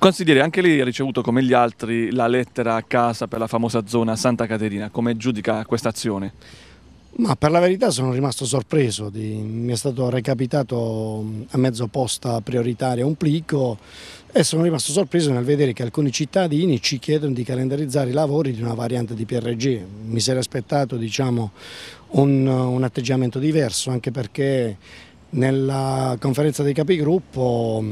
Consigliere, anche lei ha ricevuto come gli altri la lettera a casa per la famosa zona Santa Caterina, come giudica questa azione? Ma per la verità sono rimasto sorpreso, di, mi è stato recapitato a mezzo posta prioritaria un plico e sono rimasto sorpreso nel vedere che alcuni cittadini ci chiedono di calendarizzare i lavori di una variante di PRG. Mi sarei aspettato diciamo, un, un atteggiamento diverso anche perché nella conferenza dei capigruppo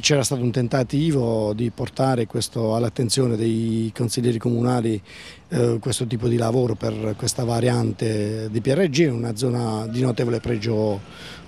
c'era stato un tentativo di portare all'attenzione dei consiglieri comunali eh, questo tipo di lavoro per questa variante di PRG, una zona di notevole pregio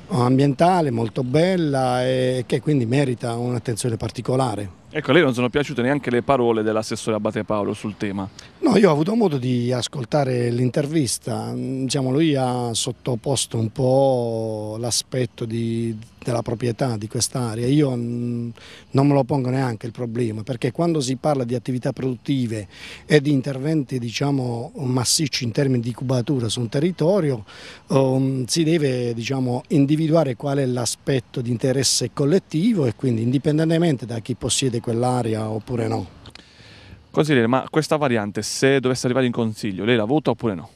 ambientale, molto bella e che quindi merita un'attenzione particolare. Ecco, a lei non sono piaciute neanche le parole dell'assessore Abate Paolo sul tema? No, io ho avuto modo di ascoltare l'intervista, diciamo, lui ha sottoposto un po' l'aspetto di della proprietà di quest'area, io mm, non me lo pongo neanche il problema perché quando si parla di attività produttive e di interventi diciamo, massicci in termini di cubatura su un territorio um, si deve diciamo, individuare qual è l'aspetto di interesse collettivo e quindi indipendentemente da chi possiede quell'area oppure no. Consigliere, ma questa variante se dovesse arrivare in consiglio, lei la vota oppure no?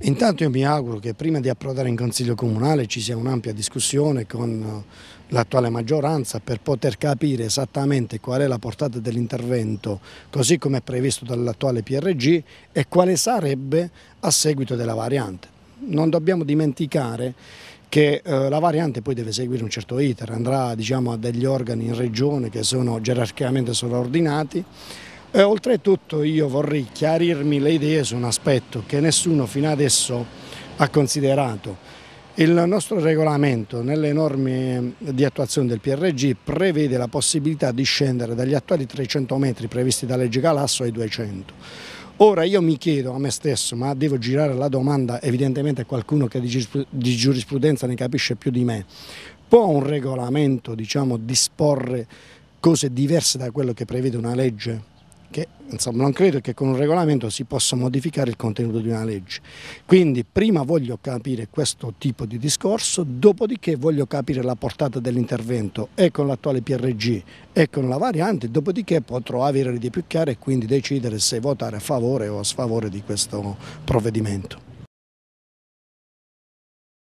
Intanto io mi auguro che prima di approdare in Consiglio Comunale ci sia un'ampia discussione con eh, l'attuale maggioranza per poter capire esattamente qual è la portata dell'intervento così come è previsto dall'attuale PRG e quale sarebbe a seguito della variante. Non dobbiamo dimenticare che eh, la variante poi deve seguire un certo iter, andrà diciamo, a degli organi in regione che sono gerarchicamente sovraordinati e oltretutto io vorrei chiarirmi le idee su un aspetto che nessuno fino adesso ha considerato. Il nostro regolamento nelle norme di attuazione del PRG prevede la possibilità di scendere dagli attuali 300 metri previsti dalla legge Galasso ai 200. Ora io mi chiedo a me stesso, ma devo girare la domanda evidentemente a qualcuno che di giurisprudenza ne capisce più di me, può un regolamento diciamo, disporre cose diverse da quello che prevede una legge? che insomma, non credo che con un regolamento si possa modificare il contenuto di una legge. Quindi prima voglio capire questo tipo di discorso, dopodiché voglio capire la portata dell'intervento e con l'attuale PRG e con la variante, dopodiché potrò avere le idee più chiare e quindi decidere se votare a favore o a sfavore di questo provvedimento.